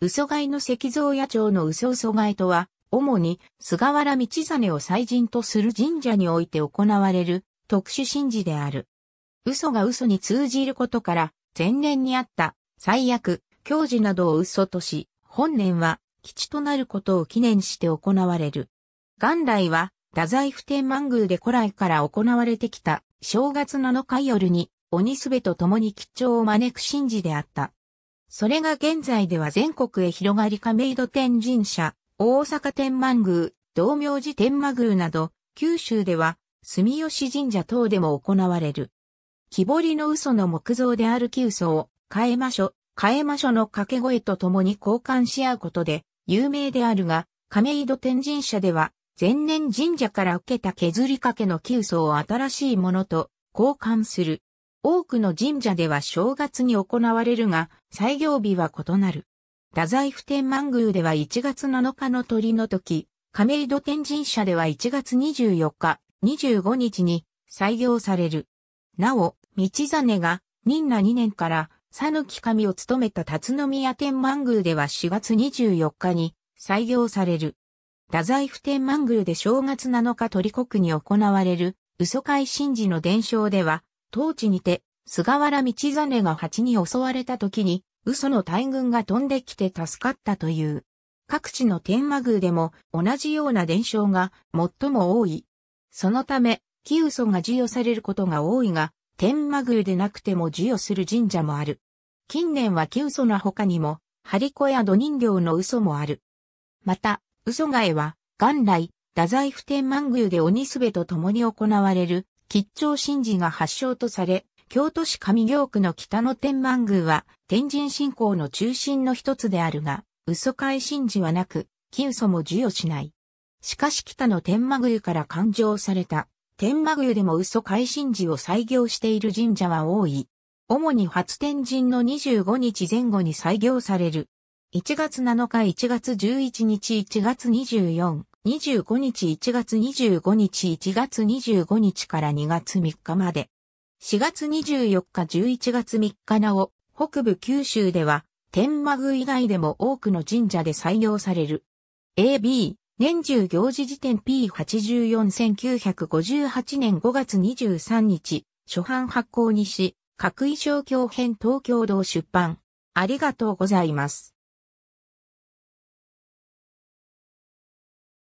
嘘買いの石像野鳥の嘘嘘買いとは、主に菅原道真を祭神とする神社において行われる特殊神事である。嘘が嘘に通じることから、前年にあった最悪、教示などを嘘とし、本年は基地となることを記念して行われる。元来は、太宰府天満宮で古来から行われてきた正月7日夜に鬼すべと共に吉兆を招く神事であった。それが現在では全国へ広がり亀戸天神社、大阪天満宮、道明寺天満宮など、九州では住吉神社等でも行われる。木彫りの嘘の木造である旧祖を、替えましょ、替えましょの掛け声と共に交換し合うことで、有名であるが、亀戸天神社では、前年神社から受けた削りかけの旧祖を新しいものと交換する多くの神社では正月に行われるが、祭行日は異なる。太宰府天満宮では1月7日の鳥の時、亀戸天神社では1月24日、25日に採用される。なお、道真が任那2年から讃岐神を務めた辰宮天満宮では4月24日に採用される。太宰府天満宮で正月7日鳥国に行われる、嘘会神事の伝承では、当地にて、菅原道真が蜂に襲われた時に、嘘の大軍が飛んできて助かったという。各地の天魔宮でも同じような伝承が最も多い。そのため、木嘘が授与されることが多いが、天魔宮でなくても授与する神社もある。近年は木嘘の他にも、張子や土人形の嘘もある。また、嘘替えは、元来、太宰府天満宮で鬼すべと共に行われる、吉兆神事が発祥とされ、京都市上京区の北野天満宮は、天神信仰の中心の一つであるが、嘘会神事はなく、木嘘も授与しない。しかし北野天満宮から勘定された、天満宮でも嘘会神事を採行している神社は多い。主に初天神の25日前後に採行される。1月7日1月11日1月24、25日1月25日1月25日から2月3日まで。4月24日11月3日なお、北部九州では、天満宮以外でも多くの神社で採用される。AB、年中行事時点 P84-1958 年5月23日、初版発行にし、各位商教編東京堂出版。ありがとうございます。